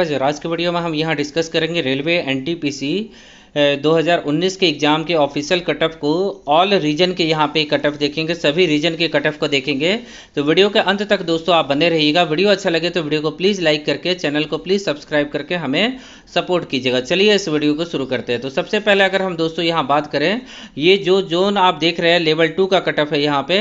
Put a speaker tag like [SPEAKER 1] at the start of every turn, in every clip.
[SPEAKER 1] आज के वीडियो में हम यहाँ डिस्कस करेंगे रेलवे एनटीपीसी 2019 के एग्ज़ाम के ऑफिशियल कट ऑफ को ऑल रीजन के यहाँ पे कट ऑफ देखेंगे सभी रीजन के कट ऑफ को देखेंगे तो वीडियो के अंत तक दोस्तों आप बने रहिएगा वीडियो अच्छा लगे तो वीडियो को प्लीज़ लाइक करके चैनल को प्लीज़ सब्सक्राइब करके हमें सपोर्ट कीजिएगा चलिए इस वीडियो को शुरू करते हैं तो सबसे पहले अगर हम दोस्तों यहाँ बात करें ये जो जोन आप देख रहे हैं लेवल टू का कट ऑफ है यहाँ पे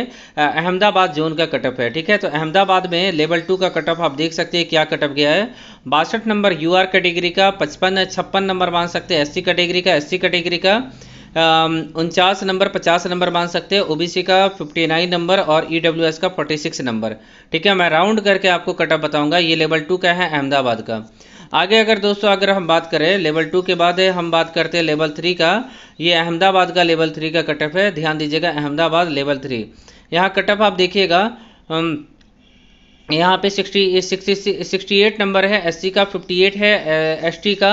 [SPEAKER 1] अहमदाबाद जोन का कट ऑफ है ठीक है तो अहमदाबाद में लेवल टू का कट ऑफ आप देख सकते हैं क्या कट ऑफ गया है बासठ नंबर यू आर कैटेगरी का पचपन छप्पन नंबर मान सकते हैं एस कैटेगरी कैटेगरी का एससी कैटेगरी का um, उनचास नंबर पचास नंबर मान सकते हैं ओबीसी का 59 नंबर और ईडब्ल्यूएस e का 46 नंबर ठीक है मैं राउंड करके आपको कटअप बताऊंगा ये लेवल टू का है अहमदाबाद का आगे अगर दोस्तों अगर हम बात करें लेवल टू के बाद हम बात करते हैं लेवल थ्री का ये अहमदाबाद का लेवल थ्री का कटअप है ध्यान दीजिएगा अहमदाबाद लेवल थ्री यहाँ कटअप आप देखिएगा um, यहाँ पे सिक्सटी सिक्सटी एट नंबर है एस का 58 है एस uh, का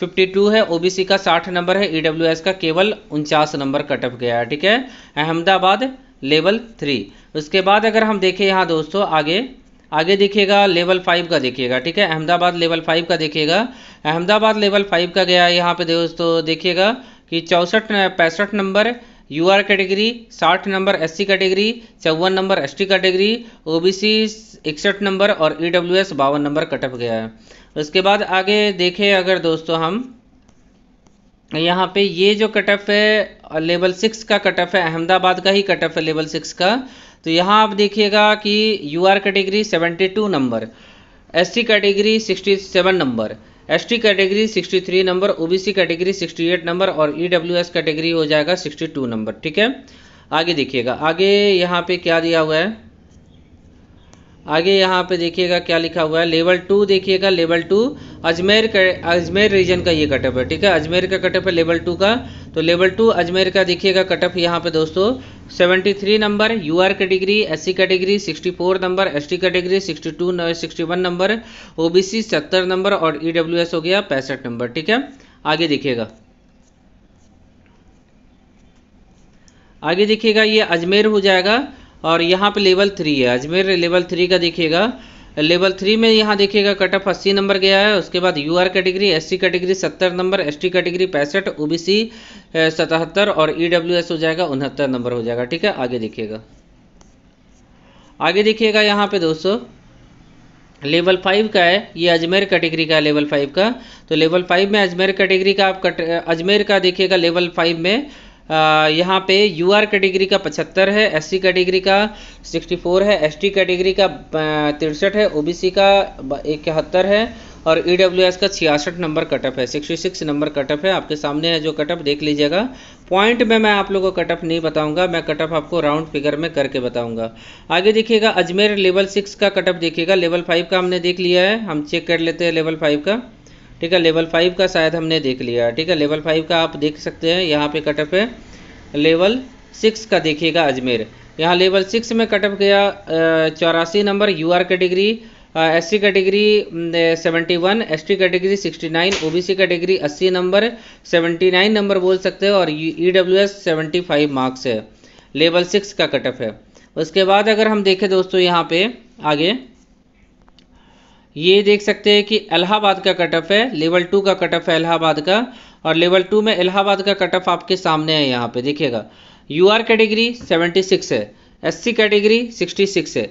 [SPEAKER 1] 52 है ओबीसी का 60 नंबर है ईडब्ल्यू e का केवल उनचास नंबर कटअप गया है ठीक है अहमदाबाद लेवल थ्री उसके बाद अगर हम देखें यहाँ दोस्तों आगे आगे देखिएगा लेवल फाइव का देखिएगा ठीक है अहमदाबाद लेवल फाइव का देखिएगा अहमदाबाद लेवल फाइव का गया यहाँ पे दोस्तों देखिएगा कि चौंसठ पैंसठ नंबर यू आर कैटेगरी साठ नंबर एस सी कैटेगरी चौवन number S T category O B C इकसठ नंबर और ई डब्ल्यू एस बावन नंबर कटअप गया है उसके बाद आगे देखें अगर दोस्तों हम यहाँ पे ये जो कट ऑफ है लेवल सिक्स का कट ऑफ है अहमदाबाद का ही कट ऑफ है लेवल सिक्स का तो यहाँ आप देखिएगा कि U R category seventy two number S T category sixty seven number S T category sixty three number O B C category sixty eight number और ई डब्ल्यू एस कैटेगरी हो जाएगा sixty two number ठीक है आगे देखिएगा आगे यहाँ पे क्या दिया हुआ है आगे यहाँ पे देखिएगा क्या लिखा हुआ है लेवल टू देखिएगा लेवल टू अजमेर का अजमेर रीजन का ये कटअप है ठीक है अजमेर का कटअप है लेवल टू का तो लेवल टू अजमेर का देखिएगा कटअप यहाँ पे दोस्तों 73 number U R category S C category four number S T category sixty two number OBC सत्तर नंबर और एस e हो गया पैंसठ नंबर ठीक है आगे देखिएगा आगे देखिएगा ये अजमेर हो जाएगा और यहाँ पे लेवल थ्री है अजमेर लेवल थ्री का देखिएगा लेवल थ्री में यहाँ देखिएगा कट ऑफ अस्सी नंबर गया है उसके बाद U R category S C category सत्तर नंबर एस टी कैटेगरी पैंसठ ओ बी सी सतहत्तर और ई डब्ल्यू एस हो जाएगा उनहत्तर नंबर हो जाएगा ठीक है आगे देखिएगा आगे देखिएगा यहाँ पे दोस्तों लेवल फाइव का है ये अजमेर कैटेगरी का है लेवल फाइव का तो लेवल फाइव में अजमेर कैटेगरी का आप कट अजमेर का देखिएगा लेवल फाइव में यहाँ पे यू आर कैटेगरी का पचहत्तर है एस सी कैटेगरी का सिक्सटी फोर है एस टी कैटेगरी का तिरसठ है ओ बी सी का इकहत्तर है और ई डब्ल्यू एस का छियासठ नंबर कटअप है सिक्सटी सिक्स नंबर कटअप है आपके सामने है जो कटअप देख लीजिएगा पॉइंट में मैं आप लोगों को कटअप नहीं बताऊंगा मैं कटअप आपको राउंड फिगर में करके बताऊंगा आगे देखिएगा अजमेर लेवल सिक्स का कटअप देखिएगा लेवल फाइव का हमने देख लिया है हम चेक कर लेते हैं लेवल फाइव का ठीक है लेवल फाइव का शायद हमने देख लिया ठीक है लेवल फाइव का आप देख सकते हैं यहाँ पे कटअप है लेवल सिक्स का देखिएगा अजमेर यहाँ लेवल सिक्स में कटअप गया चौरासी number U R category S C category seventy one S T category sixty nine O B C category अस्सी नंबर सेवेंटी नाइन नंबर बोल सकते हैं और E W S seventy five marks है level six का cutoff है उसके बाद अगर हम देखें दोस्तों यहाँ पे आगे ये देख सकते हैं कि इलाहाबाद का कट ऑफ है लेवल टू का कट ऑफ है इलाहाबाद का और लेवल टू में इलाहाबाद का कट ऑफ आपके सामने है यहाँ पे देखिएगा यू आर कैटेगरी 76 है एस सी कैटेगरी 66 है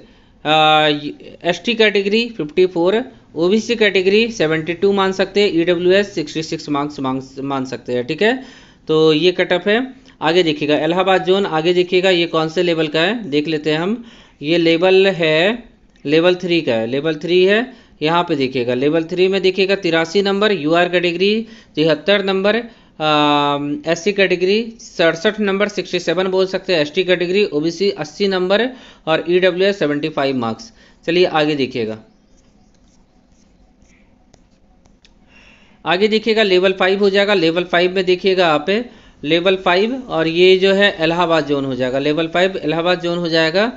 [SPEAKER 1] S T category 54 O B C category two मान सकते हैं E W S sixty marks मान सकते हैं ठीक है तो ये कट ऑफ है आगे देखिएगा इलाहाबाद जोन आगे देखिएगा ये कौन से लेवल का है देख लेते हैं हम ये लेवल है लेवल थ्री का है लेवल थ्री है यहाँ पे देखिएगा लेवल थ्री में देखिएगा तिरासी नंबर यू आर कैटेगरी तिहत्तर नंबर एस सी कैटेगरी सड़सठ नंबर सिक्सटी सेवन बोल सकते हैं S T category O B C अस्सी नंबर और E W S seventy five marks चलिए आगे देखिएगा आगे देखिएगा लेवल फाइव हो जाएगा लेवल फाइव में देखिएगा आप लेवल फाइव और ये जो है इलाहाबाद जोन हो जाएगा लेवल फाइव इलाहाबाद जोन हो जाएगा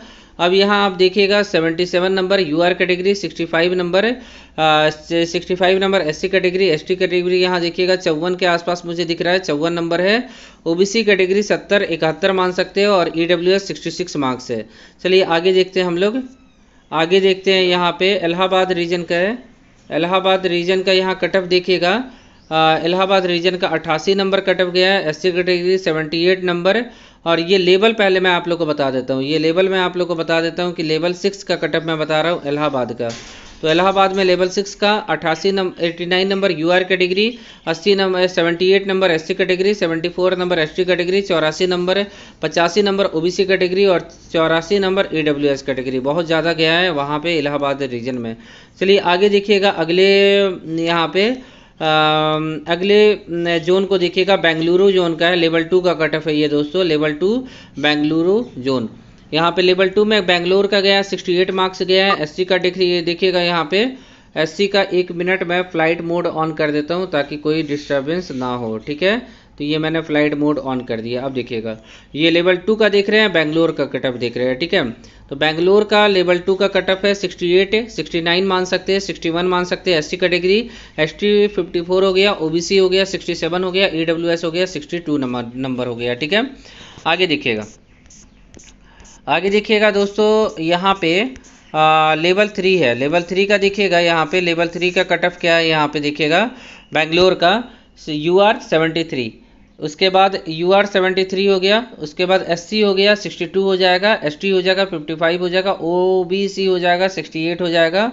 [SPEAKER 1] अब यहाँ आप देखिएगा 77 number U R category 65 number sixty five number S C category S T category यहाँ देखिएगा चौवन के आसपास मुझे दिख रहा है चौवन नंबर है ओबीसी कैटेगरी 70 इकहत्तर मान सकते हो और E W S sixty marks है चलिए आगे देखते हैं हम लोग आगे देखते हैं यहाँ पे इलाहाबाद रीजन का है इलाहाबाद रीजन का यहाँ कटअप देखिएगा इलाहाबाद रीजन का अट्ठासी नंबर कटअप गया है S C category seventy eight number और ये लेवल पहले मैं आप लोग को बता देता हूँ ये लेवल मैं आप लोग को बता देता हूँ कि लेवल सिक्स का कटअप मैं बता रहा हूँ इलाहाबाद का तो इलाहाबाद में लेवल सिक्स का अठासी number eighty nine number U R category अस्सी number seventy eight number S C category seventy four number S T category चौरासी नंबर पचासी number O B C category और चौरासी number E W S category बहुत ज़्यादा गया है वहाँ पे इलाहाबाद रीजन में चलिए आगे देखिएगा अगले यहाँ पर अगले जोन को देखिएगा बेंगलुरु जोन का है लेवल टू का कट ऑफ है ये दोस्तों लेवल टू बेंगलुरु जोन यहाँ पे लेवल टू में बेंगलोर का गया 68 मार्क्स गया है एससी का देखिए देखिएगा यहाँ पे एससी का एक मिनट मैं फ्लाइट मोड ऑन कर देता हूँ ताकि कोई डिस्टर्बेंस ना हो ठीक है तो ये मैंने फ्लाइट मोड ऑन कर दिया अब देखिएगा ये लेवल टू का देख रहे हैं बेंगलोर का कटअप देख रहे हैं ठीक है तो बेंगलोर का लेवल टू का कट ऑफ है 68 69 मान सकते हैं 61 मान सकते हैं एससी कैटेगरी एसटी 54 हो गया ओबीसी हो गया 67 हो गया ईडब्ल्यूएस हो गया 62 नंबर नंबर हो गया ठीक है आगे देखिएगा आगे देखिएगा दोस्तों यहाँ पे आ, लेवल थ्री है लेवल थ्री का देखिएगा यहाँ पे लेवल थ्री का कट ऑफ क्या है यहाँ पे देखिएगा बेंगलोर का यू आर सेवेंटी थ्री उसके बाद यू आर सेवेंटी थ्री हो गया उसके बाद एस सी हो गया सिक्सटी टू हो जाएगा एस टी हो जाएगा फिफ्टी फाइव हो जाएगा ओ बी सी हो जाएगा सिक्सटी एट हो जाएगा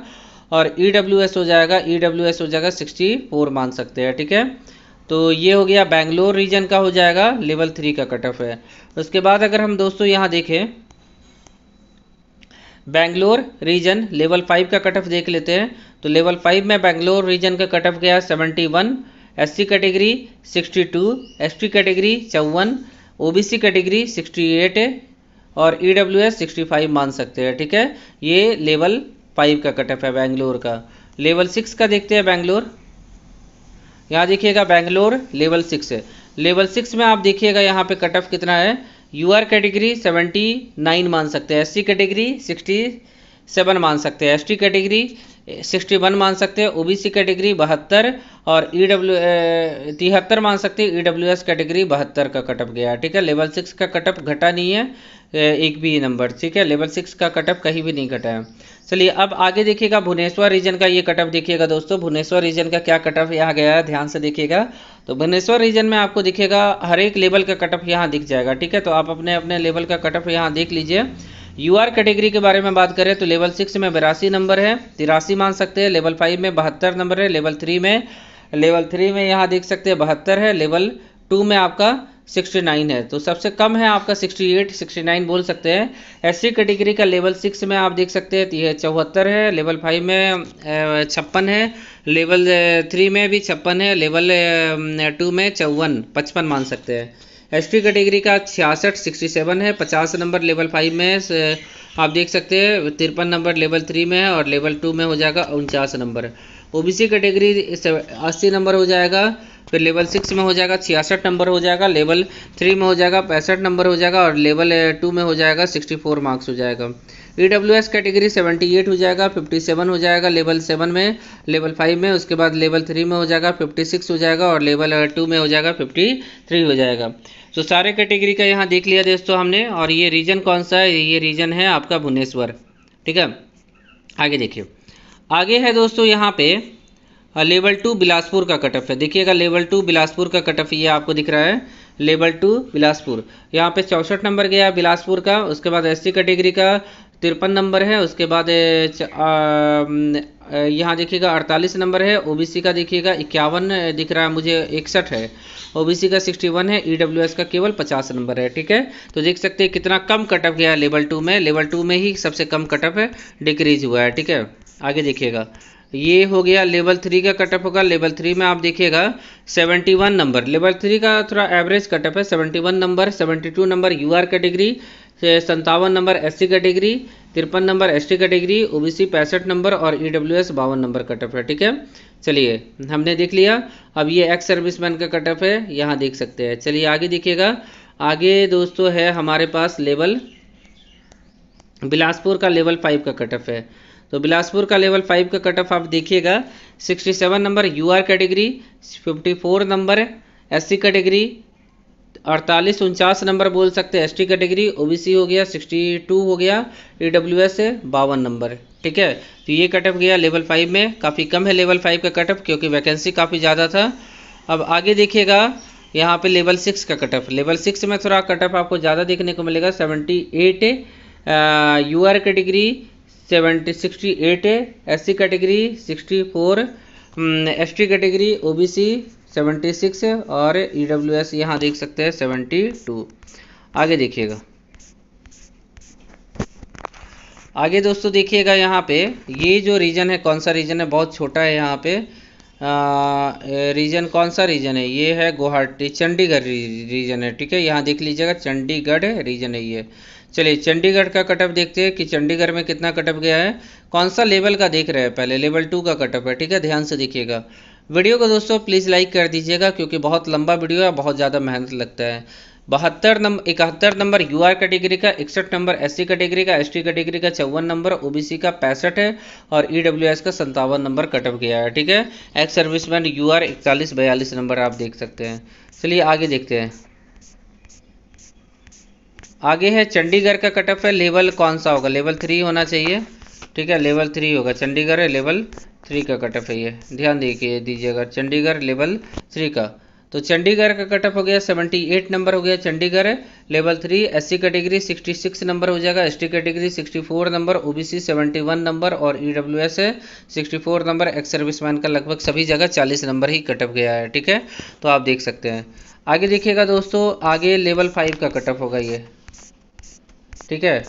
[SPEAKER 1] और ई डब्ल्यू एस हो जाएगा ई डब्ल्यू एस हो जाएगा सिक्सटी फोर मान सकते हैं ठीक है तो ये हो गया बैंगलोर रीजन का हो जाएगा लेवल थ्री का कट ऑफ है उसके बाद अगर हम दोस्तों यहाँ देखें बैंगलोर रीजन लेवल फाइव का कट ऑफ देख लेते हैं तो लेवल फाइव में बैंगलोर रीजन का कट ऑफ गया seventy one SC category 62 ST category चौवन ओबीसी कैटेगरी 68 और ईडब्ल्यू e 65 मान सकते हैं ठीक है ये लेवल फाइव का कट ऑफ है बैंगलोर का लेवल सिक्स का देखते हैं बैंगलोर यहाँ देखिएगा बैंगलोर लेवल सिक्स है लेवल सिक्स में आप देखिएगा यहाँ पे कट ऑफ कितना है U R category seventy nine मान सकते हैं S C category sixty seven मान सकते हैं S T category sixty one मान सकते हैं ओबीसी कैटेगरी बहत्तर और ई e डब्ल्यू तिहत्तर मान सकते हैं ई डब्ल्यू एस कैटेगरी बहत्तर का कटअप गया ठीक है लेवल सिक्स का कटअप घटा नहीं है एक भी नंबर ठीक है लेवल सिक्स का कटअप कहीं भी नहीं घटा है चलिए अब आगे देखिएगा भुवनेश्वर रीजन का ये कटअप देखिएगा दोस्तों भुवनेश्वर रीजन का क्या कटअप यहाँ गया है ध्यान से देखिएगा तो भुवनेश्वर रीजन में आपको दिखेगा हर एक लेवल का कटअप यहाँ दिख जाएगा ठीक है तो आप अपने अपने लेवल का कटअप यहाँ देख लीजिए यूआर कैटेगरी के बारे में बात करें तो लेवल सिक्स में बिरासी नंबर है तिरासी मान सकते हैं लेवल फाइव में बहत्तर नंबर है लेवल थ्री में लेवल थ्री में यहाँ देख सकते हैं बहत्तर है लेवल टू में आपका 69 है तो सबसे कम है आपका 68 69 बोल सकते हैं एस कैटेगरी का लेवल सिक्स में आप देख सकते हैं यह चौहत्तर है लेवल फाइव में छप्पन है लेवल थ्री में भी छप्पन है लेवल टू में चौवन पचपन मान सकते हैं एसटी कैटेगरी का छियासठ सिक्सटी सेवन है पचास नंबर लेवल फाइव में आप देख सकते हैं तिरपन नंबर लेवल थ्री में है और लेवल टू में हो जाएगा उनचास नंबर ओबीसी कैटेगरी अस्सी नंबर हो जाएगा फिर लेवल सिक्स में हो जाएगा छियासठ नंबर हो जाएगा लेवल थ्री में हो जाएगा पैंसठ नंबर हो जाएगा और लेवल टू में हो जाएगा सिक्सटी फोर मार्क्स हो जाएगा E W S category seventy eight हो जाएगा फिफ्टी सेवन हो जाएगा लेवल सेवन में लेवल फाइव में उसके बाद लेवल थ्री में हो जाएगा फिफ्टी सिक्स हो जाएगा और लेवल टू में हो जाएगा फिफ्टी थ्री हो जाएगा तो सारे कैटेगरी का यहाँ देख लिया दोस्तों हमने और ये रीजन कौन सा है ये रीजन है आपका भुवनेश्वर ठीक है आगे देखिए आगे है दोस्तों यहाँ पे लेवल टू बिलासपुर का कटअप है देखिएगा लेवल टू बिलासपुर का कटअप ये आपको दिख रहा है लेवल टू बिलासपुर यहाँ पे चौंसठ नंबर गया बिलासपुर का उसके बाद एससी कैटेगरी का तिरपन नंबर है उसके बाद यहाँ देखिएगा अड़तालीस नंबर है ओबीसी का देखिएगा इक्यावन दिख रहा है मुझे इकसठ है ओबीसी का सिक्सटी वन है ईडब्ल्यूएस का केवल पचास नंबर है ठीक है तो देख सकते हैं कितना कम कटअप गया है लेवल टू में लेवल टू में ही सबसे कम कटअप है डिक्रीज हुआ है ठीक है आगे देखिएगा ये हो गया लेवल थ्री का कटअप होगा लेवल थ्री में आप देखिएगा 71 नंबर लेवल थ्री का थोड़ा एवरेज कटअप है 71 नंबर 72 नंबर यूआर कैटेगरी संतावन नंबर एससी कैटेगरी तिरपन नंबर एसटी कैटेगरी ओबीसी पैंसठ नंबर और ईडब्ल्यू e एस बावन नंबर कटअप है ठीक है चलिए हमने देख लिया अब ये एक्स सर्विसमैन का कटअप है यहाँ देख सकते हैं चलिए आगे देखिएगा आगे दोस्तों है हमारे पास लेवल बिलासपुर का लेवल फाइव का कटअप है तो बिलासपुर का लेवल फाइव का कट ऑफ आप देखिएगा sixty seven number U R category fifty four number S C category अड़तालीस उनचास नंबर बोल सकते हैं S T category O B C हो गया सिक्सटी टू हो गया ई डब्ल्यू एस बावन नंबर ठीक है तो ये कट ऑफ गया लेवल फाइव में काफ़ी कम है लेवल फाइव का कट ऑफ क्योंकि वैकेंसी काफ़ी ज़्यादा था अब आगे देखिएगा यहाँ पे लेवल सिक्स का कट ऑफ लेवल सिक्स में थोड़ा कट ऑफ आपको ज़्यादा देखने को मिलेगा seventy eight U R category seventy sixty eight है S C category sixty four हम्म, S T category O B C seventy six और ई डब्ल्यू एस यहाँ देख सकते हैं सेवेंटी टू आगे देखिएगा आगे दोस्तों देखिएगा यहाँ पे ये जो रीजन है कौन सा रीजन है बहुत छोटा है यहाँ पे रीजन कौन सा रीजन है ये है गुवाहाटी चंडीगढ़ रीजन है ठीक है यहाँ देख लीजिएगा चंडीगढ़ रीजन है ये चलिए चंडीगढ़ का कटअप देखते हैं कि चंडीगढ़ में कितना कटअप गया है कौन सा लेवल का देख रहे हैं पहले लेवल टू का कटअप है ठीक है ध्यान से देखिएगा वीडियो को दोस्तों प्लीज़ लाइक कर दीजिएगा क्योंकि बहुत लंबा वीडियो है बहुत ज़्यादा मेहनत लगता है बहत्तर नंबर इकहत्तर नंबर यू आर कैटेगरी का इकसठ नंबर एस सी कैटेगरी का एस टी कैटेगरी का चौवन नंबर ओ बी सी का पैंसठ है और ई डब्ल्यू एस का संतावन नंबर कटअप गया है ठीक है एक्स सर्विसमैन यू आर इकतालीस बयालीस नंबर आप देख सकते हैं चलिए आगे देखते हैं आगे है चंडीगढ़ का कटअप है लेवल कौन सा होगा लेवल थ्री होना चाहिए ठीक है लेवल थ्री होगा चंडीगढ़ है लेवल थ्री का कटअप है ये ध्यान देखिए दीजिएगा चंडीगढ़ लेवल थ्री का तो चंडीगढ़ का कटअप हो गया 78 नंबर हो गया Chandigarh level three S category 66 number हो जाएगा S category 64 number OBC 71 number और E W S sixty number ex serviceman का लगभग सभी जगह 40 नंबर ही कटअप गया है ठीक है तो आप देख सकते हैं आगे देखिएगा दोस्तों आगे लेवल फाइव का कटअप होगा ये ठीक है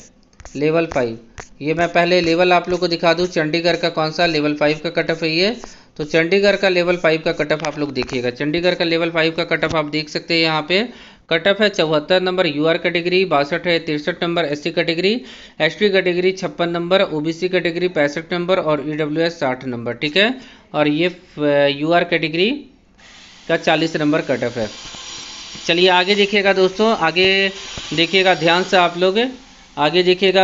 [SPEAKER 1] लेवल फाइव ये मैं पहले लेवल आप लोग को दिखा दूँ चंडीगढ़ का कौन सा लेवल फाइव का कटअप है ये तो चंडीगढ़ का लेवल फाइव का कटअप आप लोग देखिएगा चंडीगढ़ का लेवल फाइव का कटअप आप देख सकते हैं यहाँ पे कटअप है चौहत्तर नंबर यू आर कैटेगरी बासठ है तिरसठ number S C category S T category छप्पन number O B C category पैंसठ नंबर और ई डब्ल्यू एस साठ नंबर ठीक है और ये यू आर कैटेगरी का चालीस नंबर कटअप है चलिए आगे देखिएगा दोस्तों आगे देखिएगा ध्यान से आप लोग आगे देखिएगा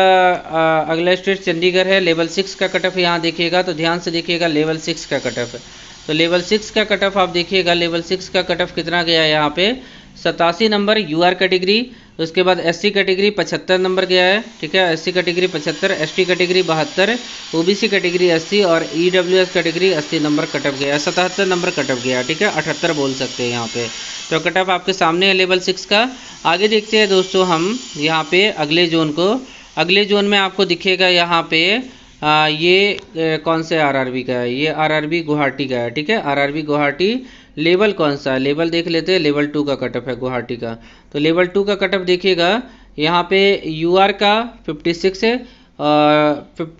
[SPEAKER 1] अगला स्टेट चंडीगढ़ है लेवल सिक्स का कटअप यहाँ देखिएगा तो ध्यान से देखिएगा लेवल सिक्स का कटअप है तो लेवल सिक्स का कटअप आप देखिएगा लेवल सिक्स का कटअप कितना गया है यहाँ पे सतासी नंबर यू आर कैटेगरी उसके बाद एससी कैटेगरी पचहत्तर नंबर गया है ठीक है एससी कैटेगरी पचहत्तर एसटी कैटेगरी बहत्तर ओबीसी कैटेगरी अस्सी और ईडब्ल्यूएस कैटेगरी अस्सी नंबर कटअप गया सतहत्तर नंबर कटअप गया ठीक है अठहत्तर बोल सकते हैं यहाँ पे तो कटअप आपके सामने है लेवल सिक्स का आगे देखते हैं दोस्तों हम यहाँ पे अगले जोन को अगले जोन में आपको दिखेगा यहाँ पे आ, ये ए, कौन से आरआरबी का है ये आरआरबी गुवाहाटी का है ठीक है आरआरबी गुवाहाटी लेवल कौन सा है लेवल देख लेते हैं लेवल टू का कटअप है गुवाहाटी का तो लेवल टू का कटअप देखिएगा यहाँ पे यू आर का फिफ्टी सिक्स है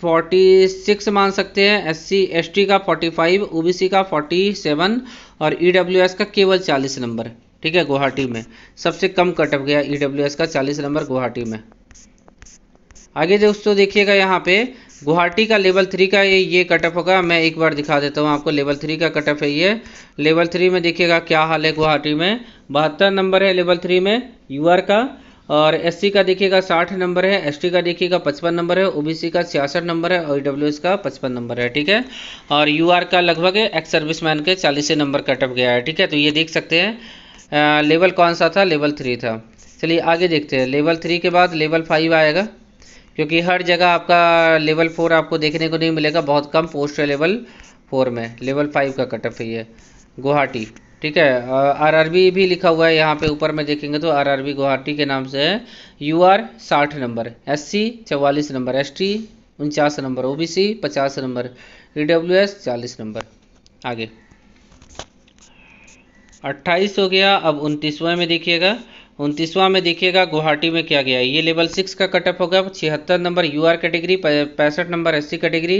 [SPEAKER 1] फोर्टी सिक्स मान सकते हैं एस सी एस टी का forty five O B C का फोर्टी सेवन और ई डब्ल्यू एस का केवल चालीस नंबर ठीक है गुवाहाटी में सबसे कम कटअप गया ई डब्ल्यू एस का चालीस नंबर गुवाहाटी में आगे दोस्तों देखिएगा यहाँ पे गुवाहाटी का लेवल थ्री का ये ये कटअप होगा मैं एक बार दिखा देता हूँ आपको लेवल थ्री का कटअप है ये लेवल थ्री में देखिएगा क्या हाल है गुवाहाटी में बहत्तर नंबर है लेवल थ्री में यू का और एससी का देखिएगा साठ नंबर है एसटी का देखिएगा पचपन नंबर है ओबीसी का छियासठ नंबर है और डब्ल्यू का पचपन नंबर है ठीक है और यूआर का लगभग एक्स सर्विस मैन के चालीस नंबर कटअप गया है ठीक है तो ये देख सकते हैं लेवल कौन सा था लेवल थ्री था चलिए आगे देखते हैं लेवल थ्री के बाद लेवल फाइव आएगा क्योंकि हर जगह आपका लेवल फोर आपको देखने को नहीं मिलेगा बहुत कम पोस्ट है लेवल फोर में लेवल फाइव का कटअप है ये गुवाहाटी ठीक है आरआरबी भी लिखा हुआ है यहाँ पे ऊपर में देखेंगे तो आरआरबी गुवाहाटी के नाम से है यू आर साठ नंबर एस सी चवालीस नंबर एस टी उनचास नंबर ओ बी सी पचास नंबर ई डब्ल्यू एस चालीस नंबर आगे अट्ठाईस हो गया अब उनतीसवें में देखिएगा उनतीसवां में देखिएगा गुवाहाटी में क्या गया ये लेवल सिक्स का कटअप होगा छिहत्तर नंबर यू आर कैटेगरी पैंसठ नंबर एस सी कैटेगरी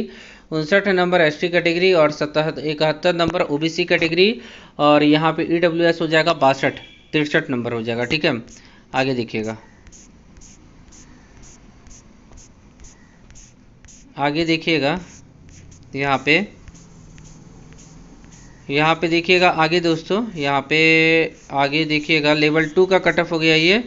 [SPEAKER 1] उनसठ नंबर एस टी कैटेगरी और सतहत्तर इकहत्तर number O B C category और यहाँ पे ई डब्ल्यू एस हो जाएगा बासठ तिरसठ नंबर हो जाएगा ठीक है आगे देखिएगा आगे देखिएगा यहाँ पे यहाँ पे देखिएगा आगे दोस्तों यहाँ पे आगे देखिएगा लेवल टू का कट ऑफ हो गया ये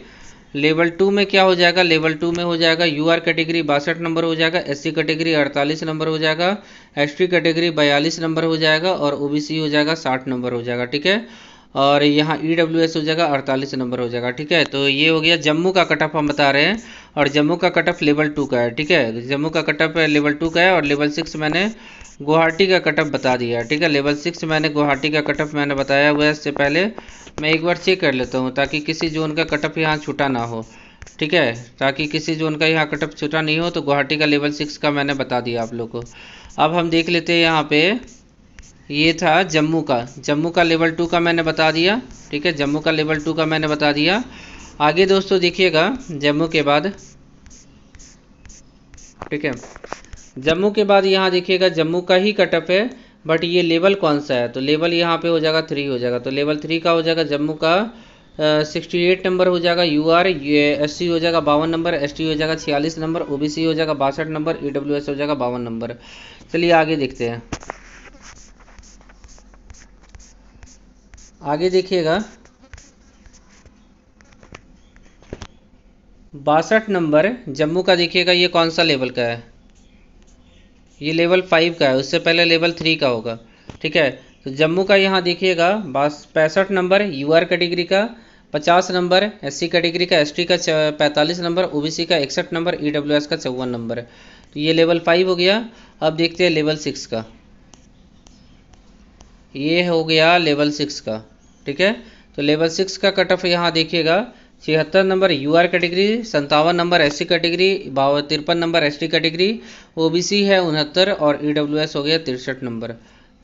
[SPEAKER 1] लेवल टू में क्या हो जाएगा लेवल टू में हो जाएगा यू आर कैटेगरी बासठ नंबर हो जाएगा एस सी कैटेगरी अड़तालीस नंबर हो जाएगा एस टी कैटेगरी बयालीस नंबर हो जाएगा और ओ बी सी हो जाएगा साठ नंबर हो जाएगा ठीक है और यहाँ ई डब्ल्यू एस हो जाएगा अड़तालीस नंबर हो जाएगा ठीक है तो ये हो गया जम्मू का कट ऑफ हम बता रहे हैं और जम्मू का कट ऑफ लेवल टू का है ठीक है जम्मू का कट ऑफ लेवल टू का है और लेवल सिक्स मैंने गुवाहाटी का कटअप बता दिया ठीक है लेवल सिक्स मैंने गुवाहाटी का कटअप मैंने बताया हुआ है इससे पहले मैं एक बार चेक कर लेता हूँ ताकि किसी जोन का कटअप यहाँ छूटा ना हो ठीक है ताकि किसी जोन का यहाँ कटअप छूटा नहीं हो तो गुवाहाटी का लेवल सिक्स का मैंने बता दिया आप लोग को अब हम देख लेते हैं यहाँ पे ये था जम्मू का जम्मू का लेवल टू का मैंने बता दिया ठीक है जम्मू का लेवल टू का मैंने बता दिया आगे दोस्तों देखिएगा जम्मू के बाद ठीक है जम्मू के बाद यहाँ देखिएगा जम्मू का ही कटअप है बट ये लेवल कौन सा है तो लेवल यहाँ पे हो जाएगा थ्री हो जाएगा तो लेवल थ्री का हो जाएगा जम्मू का सिक्सटी एट नंबर हो जाएगा यू आर एस सी हो जाएगा बावन नंबर एस टी हो जाएगा छियालीस नंबर ओ बी सी हो जाएगा बासठ नंबर ई डब्ल्यू एस हो जाएगा बावन नंबर चलिए आगे देखते हैं आगे देखिएगा बासठ नंबर जम्मू का देखिएगा ये कौन सा लेवल का है ये लेवल फाइव का है उससे पहले लेवल थ्री का होगा ठीक है तो जम्मू का यहाँ देखिएगा बास पैंसठ नंबर यू आर कैटेगरी का पचास नंबर एस सी कैटेगरी का एस टी का पैंतालीस नंबर ओ बी सी का इकसठ नंबर ई डब्ल्यू एस का चौवन नंबर तो ये लेवल फाइव हो गया अब देखते हैं लेवल सिक्स का ये हो गया लेवल सिक्स का ठीक है तो लेवल सिक्स का कट ऑफ यहाँ देखिएगा छिहत्तर नंबर यू आर कैटेगरी संतावन नंबर एस सी कैटेगरी बावन तिरपन number S T category O B C है उनहत्तर और ई डब्ल्यू एस हो गया तिरसठ नंबर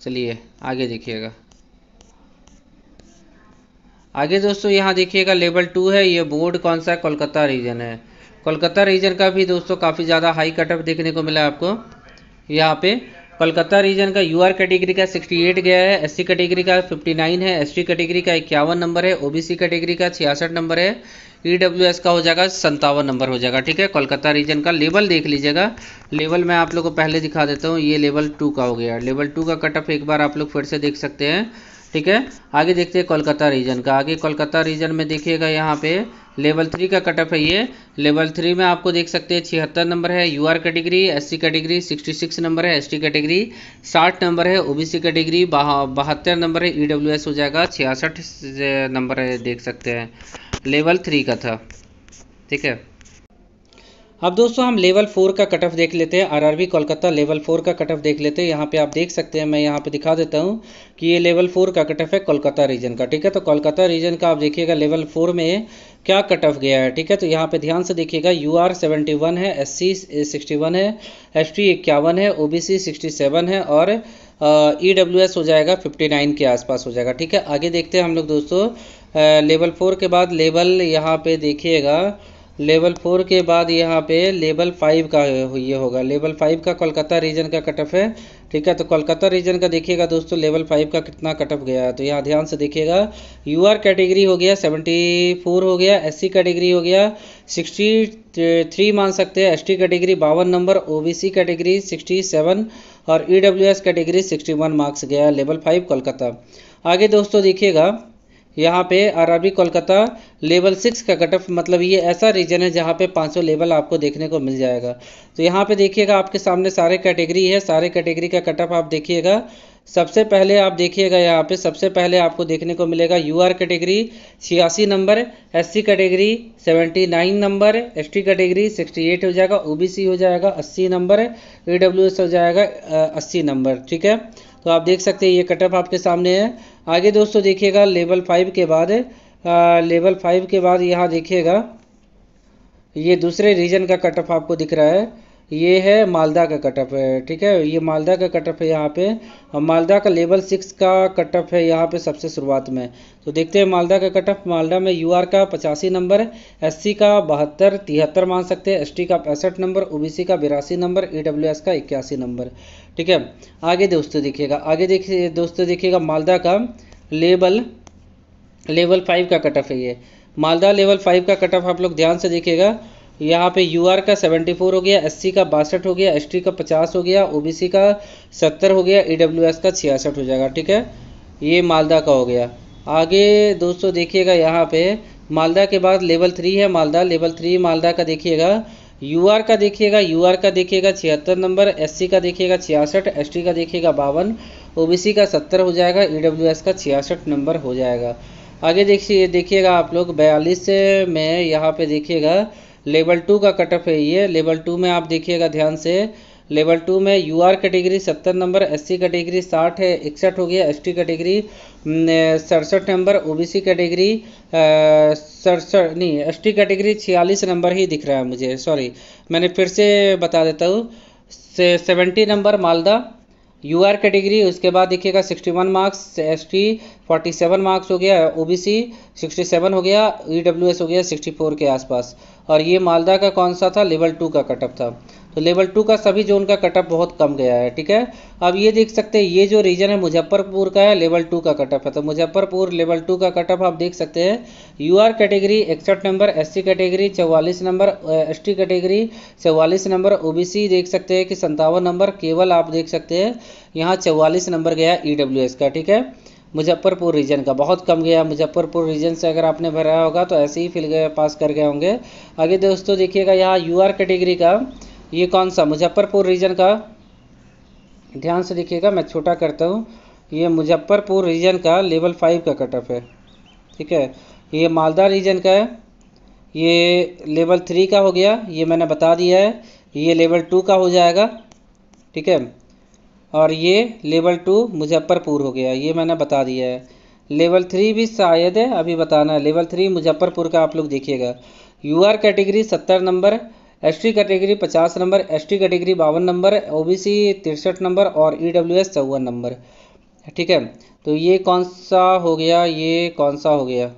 [SPEAKER 1] चलिए आगे देखिएगा आगे दोस्तों यहाँ देखिएगा लेवल टू है ये बोर्ड कौन सा कोलकाता रीजन है कोलकाता रीजन का भी दोस्तों काफ़ी ज़्यादा हाई कटअप देखने को मिला आपको यहाँ पे कोलकाता रीजन का यूआर कैटेगरी का 68 गया है एससी कैटेगरी का 59 है एसटी कैटेगरी का इक्यावन नंबर है ओबीसी कैटेगरी का छियासठ नंबर है ईडब्ल्यूएस e का हो जाएगा संतावन नंबर हो जाएगा ठीक है कोलकाता रीजन का लेवल देख लीजिएगा लेवल मैं आप लोग को पहले दिखा देता हूँ ये लेवल टू का हो गया लेवल टू का कटअप एक बार आप लोग फिर से देख सकते हैं ठीक है आगे देखते हैं कोलकाता रीजन का आगे कोलकाता रीजन में देखिएगा यहाँ पे लेवल थ्री का कटअप है ये लेवल थ्री में आपको देख सकते हैं छिहत्तर नंबर है U R category S C category sixty six number है एस टी कैटेगरी साठ नंबर है ओ बी सी कैटेगरी बहत्तर नंबर है ई डब्ल्यू एस हो जाएगा छियासठ नंबर है देख सकते हैं लेवल थ्री का था ठीक है अब दोस्तों हम लेवल फोर का कट ऑफ देख लेते हैं आरआरबी कोलकाता लेवल फोर का कट ऑफ देख लेते हैं यहाँ पे आप देख सकते हैं मैं यहाँ पे दिखा देता हूँ कि ये लेवल फोर का कट ऑफ है कोलकाता रीजन का ठीक है तो कोलकाता रीजन का आप देखिएगा लेवल फोर में क्या कट ऑफ गया है ठीक है तो यहाँ पे ध्यान से देखिएगा यू आर वन है एस सी सिक्सटी वन है एस टी इक्यावन है O B C sixty seven है और ई डब्ल्यू एस हो जाएगा फिफ्टी नाइन के आसपास हो जाएगा ठीक है आगे देखते हैं हम लोग दोस्तों लेवल फोर के बाद लेवल यहाँ पे देखिएगा लेवल फोर के बाद यहाँ पे लेवल फाइव का ये होगा लेवल फाइव का कोलकाता रीजन का कटअप है ठीक है तो कोलकाता रीजन का देखिएगा दोस्तों लेवल फाइव का कितना कटअप गया है तो यहाँ ध्यान से देखिएगा यू आर कैटेगरी हो गया सेवेंटी फोर हो गया एस सी कैटेगरी हो गया सिक्सटी थ्री मान सकते हैं एस टी कैटेगरी बावन number O B C category sixty seven और E W S category sixty one marks गया लेवल फाइव कोलकाता आगे दोस्तों देखिएगा यहाँ पे आरआरबी कोलकाता लेवल सिक्स का कट ऑफ मतलब ये ऐसा रीजन है जहाँ पे 500 लेवल आपको देखने को मिल जाएगा तो यहाँ पे देखिएगा आपके सामने सारे कैटेगरी है सारे कैटेगरी का कट ऑफ आप देखिएगा सबसे पहले आप देखिएगा यहाँ पे सबसे पहले आपको देखने को मिलेगा यू आर कैटेगरी छियासी number S C category seventy nine number S T category sixty eight हो जाएगा ओ बी सी हो जाएगा अस्सी नंबर ई डब्ल्यू एस हो जाएगा अस्सी नंबर ठीक है तो आप देख सकते हैं ये कटअप आपके सामने है आगे दोस्तों देखिएगा लेवल फाइव के बाद लेवल फाइव के बाद यहाँ देखिएगा ये दूसरे रीजन का कट ऑफ आपको दिख रहा है ये है मालदा का कटअप है ठीक है ये मालदा का कटअप है यहाँ पे मालदा का लेवल सिक्स का कटअप है यहाँ पे सबसे शुरुआत में तो देखते हैं मालदा का कटअप मालदा में यू का पचासी नंबर एस सी का बहत्तर तिहत्तर मान सकते हैं एस का पैंसठ नंबर ओ का बिरासी नंबर ई e का इक्यासी नंबर ठीक है आगे दोस्तों देखिएगा आगे देखिए दोस्तों देखिएगा मालदा का लेवल लेवल फाइव का कटअप है ये मालदा लेवल फाइव का कटअप आप लोग ध्यान से देखिएगा यहाँ पे यू आर का 74 हो गया एस सी का बासठ हो गया एस टी का 50 हो गया ओ बी सी का 70 हो गया ई डब्ल्यू एस का छियासठ हो जाएगा ठीक है ये मालदा का हो गया आगे दोस्तों देखिएगा यहाँ पे मालदा के बाद लेवल थ्री है मालदा लेवल थ्री मालदा का देखिएगा यू आर का देखिएगा यू आर का देखिएगा छिहत्तर नंबर एस सी का देखिएगा छियासठ एस टी का देखिएगा बावन ओ बी सी का सत्तर हो जाएगा ई डब्ल्यू एस का छियासठ नंबर हो जाएगा आगे देखिए देखिएगा आप लोग बयालीस में यहाँ पे देखिएगा लेवल टू का कट ऑफ है ये लेवल टू में आप देखिएगा ध्यान से लेवल टू में यू आर कैटेगरी सत्तर नंबर एस सी कैटेगरी साठ है इकसठ हो गया एस टी कैटेगरी सड़सठ number O B C category सड़सठ नहीं एस टी कैटेगरी छियालीस नंबर ही दिख रहा है मुझे सॉरी मैंने फिर से बता देता हूँ seventy number Malda U R category उसके बाद देखिएगा 61 marks S T forty marks हो गया ओ बी सी सिक्सटी हो गया ई e हो गया 64 के आसपास और ये मालदा का कौन सा था लेवल टू का कटअप था तो लेवल टू का सभी जोन का कटअप बहुत कम गया है ठीक है अब ये देख सकते हैं ये जो रीजन है मुजफ्फरपुर का है लेवल टू का कटअप है तो मुजफ्फरपुर लेवल टू का कटअप आप देख सकते हैं यू आर कैटेगरी इकसठ नंबर एस सी कैटेगरी चौवालीस नंबर एस टी कैटेगरी चौवालीस नंबर ओ बी सी देख सकते हैं कि संतावन नंबर केवल आप देख सकते हैं यहाँ चौवालीस नंबर गया ई डब्ल्यू एस का ठीक है मुजफ्फरपुर रीजन का बहुत कम गया मुजफ्फरपुर रीजन से अगर आपने भरा होगा तो ऐसे ही फिल पास कर गए होंगे आगे दोस्तों देखिएगा यहाँ यू आर कैटेगरी का ये कौन सा मुजफ्फरपुर रीजन का ध्यान से देखिएगा मैं छोटा करता हूँ ये मुजफ्फरपुर रीजन का लेवल फाइव का कट ऑफ है ठीक है ये मालदा रीजन का है ये लेवल थ्री का हो गया ये मैंने बता दिया है ये लेवल टू का हो जाएगा ठीक है और ये लेवल टू मुजफ्फरपुर हो गया ये मैंने बता दिया है लेवल थ्री भी शायद है अभी बताना है लेवल थ्री मुजफ्फरपुर का आप लोग देखिएगा यू आर कैटेगरी सत्तर नंबर एसटी कैटेगरी पचास नंबर एसटी कैटेगरी बावन नंबर ओबीसी तिरसठ नंबर और ईडब्ल्यूएस e चौवन नंबर ठीक है तो ये कौन सा हो गया ये कौन सा हो गया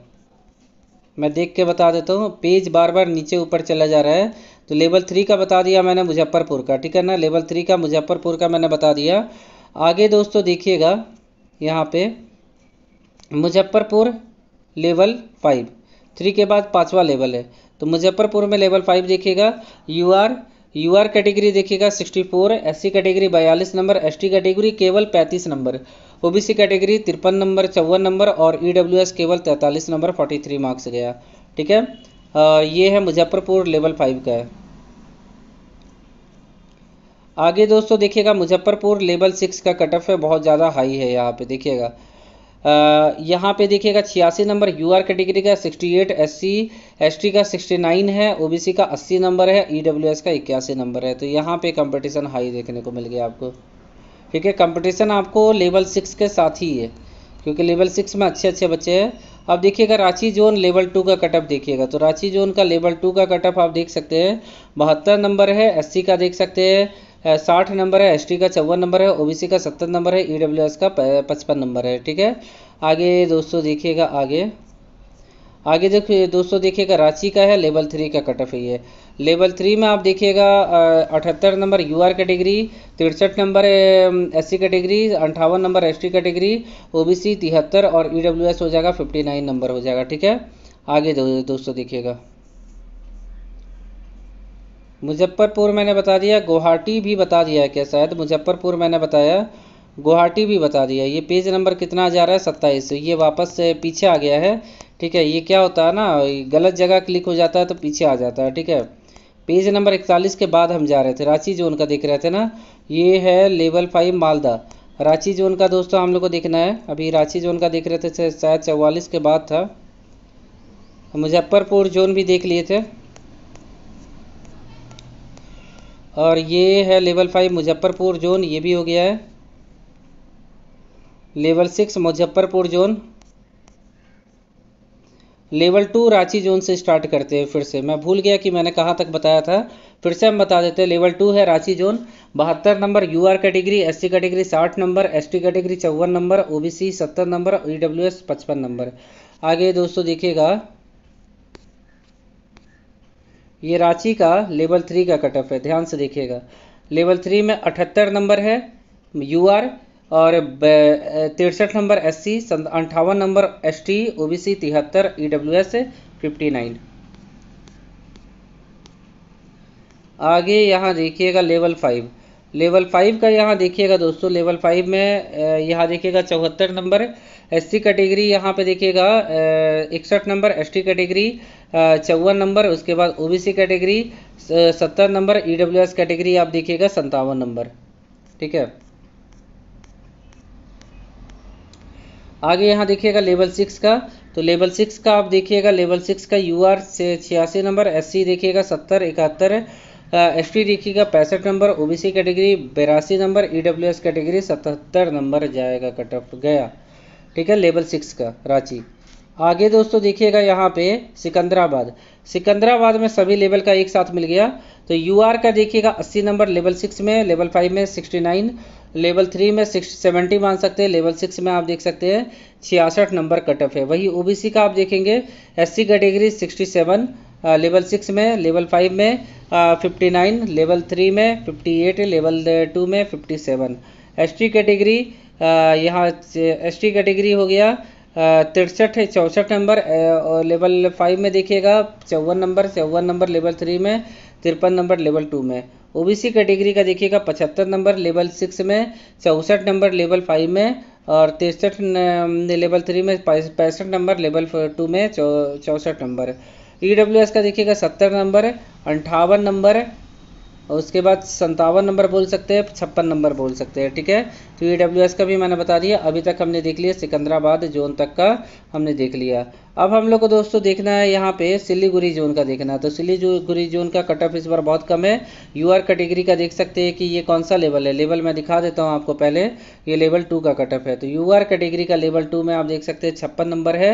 [SPEAKER 1] मैं देख के बता देता हूँ पेज बार बार नीचे ऊपर चला जा रहा है तो लेवल थ्री का बता दिया मैंने मुजफ्फरपुर का ठीक है ना लेवल थ्री का मुजफ्फरपुर का मैंने बता दिया आगे दोस्तों देखिएगा यहाँ पे मुजफ्फरपुर लेवल फाइव थ्री के बाद पाँचवा लेवल है तो मुजफ्फरपुर में लेवल फाइव देखिएगा U R U R category देखिएगा 64 सी कैटेगरी बयालीस नंबर एसटी कैटेगरी केवल 35 नंबर ओबीसी कैटेगरी तिरपन नंबर चौवन नंबर और ईडब्ल्यूएस e केवल 43 नंबर 43 मार्क्स गया ठीक है आ, ये है मुजफ्फरपुर लेवल फाइव का है आगे दोस्तों देखिएगा मुजफ्फरपुर लेवल सिक्स का कटअप है बहुत ज़्यादा हाई है यहाँ पे देखिएगा यहाँ पे देखिएगा छियासी नंबर यू आर कैटेगरी का sixty eight S C S T का सिक्सटी नाइन है ओ बी सी का अस्सी नंबर है ई डब्ल्यू एस का इक्यासी नंबर है तो यहाँ पे कंपटीशन हाई देखने को मिल गया आपको ठीक है कंपटीशन आपको लेवल सिक्स के साथ ही है क्योंकि लेवल सिक्स में अच्छे अच्छे बच्चे हैं अब देखिएगा रांची जोन लेवल टू का कटअप देखिएगा तो रांची जोन का लेवल टू का कटअप आप देख सकते हैं बहत्तर नंबर है एस का देख सकते हैं साठ नंबर है एसटी का चौवन नंबर है ओबीसी का सत्तर नंबर है ईडब्ल्यू का पचपन नंबर है ठीक है आगे दोस्तों देखिएगा आगे आगे देखिए दोस्तों देखिएगा रांची का है लेवल थ्री का कट ऑफ ये लेवल थ्री में आप देखिएगा अठहत्तर नंबर यू आर कैटेगरी तिरसठ नंबर एस सी कैटेगरी अंठावन number S T category O B C तिहत्तर और ई डब्ल्यू एस हो जाएगा फिफ्टी नाइन नंबर हो जाएगा ठीक है आगे दो, दोस्तों देखिएगा मुजफ्फरपुर मैंने बता दिया गुवाहाटी भी बता दिया क्या शायद मुजफ्फरपुर मैंने बताया गुवाहाटी भी बता दिया ये पेज नंबर कितना जा रहा है सत्ताईस ये वापस से पीछे आ गया है ठीक है ये क्या होता है ना गलत जगह क्लिक हो जाता है तो पीछे आ जाता है ठीक है पेज नंबर इकतालीस के बाद हम जा रहे थे रांची जोन का देख रहे थे ना ये है level five Malda Ranchi zone का दोस्तों हम लोग को देखना है अभी रांची जोन का देख रहे थे शायद चौवालीस के बाद था मुजफ्फरपुर जोन भी देख लिए थे और ये है लेवल फाइव मुजफ्फरपुर जोन ये भी हो गया है level six Muzaffarpur zone level two Ranchi zone से स्टार्ट करते हैं फिर से मैं भूल गया कि मैंने कहाँ तक बताया था फिर से हम बता देते हैं लेवल टू है रांची जोन बहत्तर number U R category S category साठ नंबर एस टी कैटेगरी चौवन नंबर ओबीसी बी सत्तर नंबर ई डब्ल्यू एस पचपन नंबर आगे दोस्तों देखिएगा ये रांची का लेवल थ्री का कटअप है ध्यान से देखिएगा लेवल थ्री में अठहत्तर नंबर है यू आर और तिरसठ नंबर एस सी अंठावन number S T O B C तिहत्तर E W S fifty nine आगे यहाँ देखिएगा लेवल फाइव लेवल फाइव का यहाँ देखिएगा दोस्तों लेवल फाइव में यहाँ देखिएगा चौहत्तर नंबर एस सी कैटेगरी यहाँ पे देखिएगा इकसठ नंबर एस टी कैटेगरी चौवन नंबर उसके बाद ओबीसी कैटेगरी सत्तर नंबर ईडब्ल्यूएस e कैटेगरी आप देखिएगा संतावन नंबर ठीक है आगे यहाँ देखिएगा लेवल सिक्स का तो लेवल सिक्स का आप देखिएगा लेवल सिक्स का यू आर छियासी नंबर एस सी देखिएगा सत्तर इकहत्तर एस टी देखिएगा पैंसठ नंबर ओबीसी कैटेगरी बेरासी नंबर ईडब्ल्यूएस e कैटेगरी सतहत्तर नंबर जाएगा कट ऑफ गया ठीक है लेवल सिक्स का रांची आगे दोस्तों देखिएगा यहाँ पे सिकंदराबाद सिकंदराबाद में सभी लेवल का एक साथ मिल गया तो यू आर का देखिएगा 80 नंबर लेवल सिक्स में लेवल फाइव में 69 लेवल थ्री में सिक्स सेवेंटी मान सकते हैं लेवल सिक्स में आप देख सकते हैं छियासठ नंबर कट ऑफ है वही ओबीसी का आप देखेंगे एससी कैटेगरी 67 लेवल सिक्स में लेवल फाइव में फिफ्टी नाइन लेवल थ्री में फिफ्टी एट लेवल टू में fifty seven S T category यहाँ एस टी कैटेगरी हो गया तिरसठ चौंसठ नंबर लेवल फाइव में देखिएगा चौवन नंबर चौवन नंबर लेवल थ्री में तिरपन नंबर लेवल टू में ओबीसी कैटेगरी का देखिएगा पचहत्तर नंबर लेवल सिक्स में चौंसठ नंबर लेवल फाइव में और तिरसठ लेवल थ्री में पैंसठ नंबर लेवल टू में चौंसठ नंबर ई डब्ल्यू एस का देखिएगा सत्तर नंबर अंठावन नंबर और उसके बाद संतावन नंबर बोल सकते हैं छप्पन नंबर बोल सकते हैं ठीक है तो ई का भी मैंने बता दिया अभी तक हमने देख लिया सिकंदराबाद जोन तक का हमने देख लिया अब हम लोग को दोस्तों देखना है यहाँ पे सिलीगुड़ी जोन का देखना है तो सिलीगुड़ी जोन का कट ऑफ इस बार बहुत कम है यूआर कैटेगरी का देख सकते हैं कि ये कौन सा लेवल है लेवल मैं दिखा देता हूँ आपको पहले ये लेवल टू का कट ऑफ है तो यूआर कैटेगरी का लेवल टू में आप देख सकते हैं छप्पन नंबर है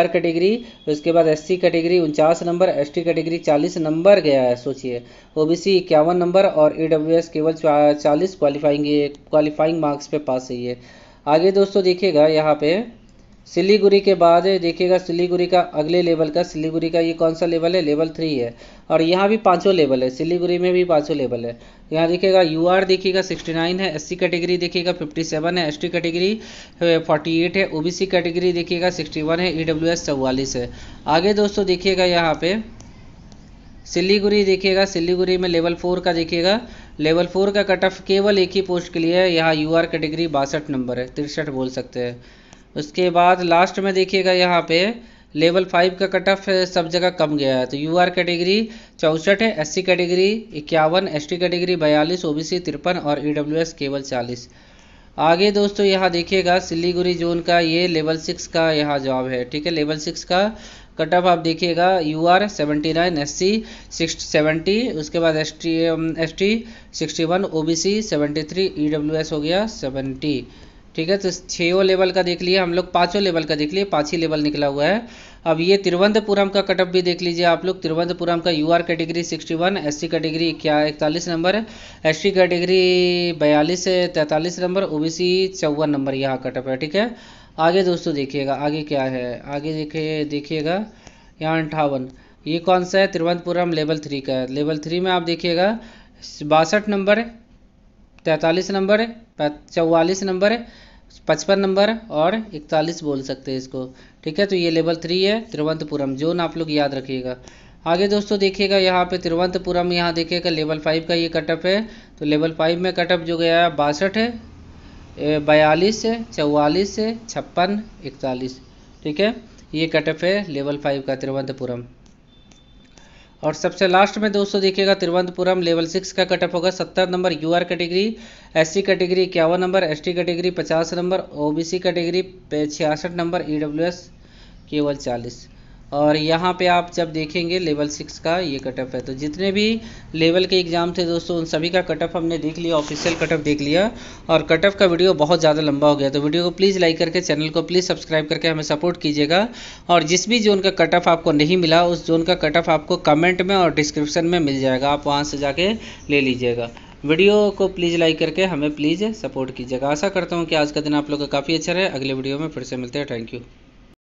[SPEAKER 1] आर कैटेगरी उसके बाद एस कैटेगरी उनचास नंबर एस कैटेगरी चालीस नंबर गया है सोचिए ओ बी इक्यावन नंबर और ई केवल चालीस क्वालिफाइंग क्वालिफाइंग मार्क्स पे पास है आगे दोस्तों देखिएगा यहाँ पे सिलीगुड़ी के बाद देखिएगा सिलीगुड़ी का अगले लेवल का सिलीगुड़ी का ये कौन सा लेवल है लेवल थ्री है और यहाँ भी पांचों लेवल है सिलीगुड़ी में भी पांचों लेवल है यहाँ देखिएगा यू आर देखिएगा सिक्सटी नाइन है एस सी कैटेगरी देखिएगा फिफ्टी सेवन है S T category forty eight है ओ बी सी कैटेगरी देखिएगा सिक्सटी वन है ई डब्ल्यू एस चौवालीस है आगे दोस्तों देखिएगा यहाँ पे सिलीगुड़ी देखिएगा सिलीगुड़ी में लेवल फोर का देखिएगा लेवल फोर का कट ऑफ केवल एक ही पोस्ट के लिए है यहाँ यू आर कैटेगरी बासठ नंबर है तिरसठ बोल सकते हैं उसके बाद लास्ट में देखिएगा यहाँ पे लेवल फाइव का कट ऑफ सब जगह कम गया है तो यू आर कैटेगरी चौंसठ है एस सी कैटेगरी इक्यावन एस टी कैटेगरी बयालीस ओ बी सी तिरपन और ई डब्ल्यू एस केवल चालीस आगे दोस्तों यहाँ देखिएगा सिलीगुड़ी जोन का ये लेवल सिक्स का यहाँ जॉब है ठीक है लेवल सिक्स का कट ऑफ आप देखिएगा U R seventy nine S C six seventy उसके बाद S T S T sixty one O B C seventy three E W S हो गया सेवेंटी ठीक है तो छः लेवल का देख लिए हम लोग पाँचों लेवल का देख लिए पाँच ही लेवल निकला हुआ है अब ये तिरुवंतपुरम का कटअप भी देख लीजिए आप लोग तिरुवनंतपुरम का U R category sixty one S C category क्या इकतालीस नंबर एस टी कैटेगरी बयालीस तैंतालीस नंबर ओ बी सी चौवन नंबर यहाँ कटअप है ठीक है आगे दोस्तों देखिएगा आगे क्या है आगे देखिए देखिएगा यहाँ अंठावन ये कौन सा है तिरुवनंतपुरम लेवल थ्री का है लेवल थ्री में आप देखिएगा बासठ नंबर तैंतालीस नंबर चौवालीस नंबर पचपन नंबर और इकतालीस बोल सकते हैं इसको ठीक है तो ये लेवल थ्री है तिरुवनंतपुरम जोन आप लोग याद रखिएगा आगे दोस्तों देखिएगा यहाँ पे तिरुवनंतपुरम यहाँ देखिएगा लेवल फाइव का ये कटअप है तो लेवल फाइव में कटअप जो गया है बासठ बयालीस चौवालीस छप्पन इकतालीस ठीक है ये कटअप है लेवल फाइव का तिरुवनंतपुरम और सबसे लास्ट में दोस्तों देखिएगा तिरुवनंतपुरम लेवल सिक्स का कटअप होगा सत्तर number U R category S C category इक्यावन नंबर एस टी कैटेगरी पचास number O B C category छियासठ नंबर ई डब्ल्यू एस केवल चालीस और यहाँ पे आप जब देखेंगे लेवल सिक्स का ये कटअप है तो जितने भी लेवल के एग्ज़ाम थे दोस्तों उन सभी का कटअप हमने देख लिया ऑफिशियल कटअप देख लिया और कटअप का वीडियो बहुत ज़्यादा लंबा हो गया तो वीडियो को प्लीज़ लाइक करके चैनल को प्लीज़ सब्सक्राइब करके हमें सपोर्ट कीजिएगा और जिस भी जोन का कटअप आपको नहीं मिला उस जोन का कटअप आपको कमेंट में और डिस्क्रिप्शन में मिल जाएगा आप वहाँ से जाके ले लीजिएगा वीडियो को प्लीज़ लाइक करके हमें प्लीज़ सपोर्ट कीजिएगा आशा करता हूँ कि आज का दिन आप लोग का काफ़ी अच्छा रहे अगले वीडियो में फिर से मिलते हैं थैंक यू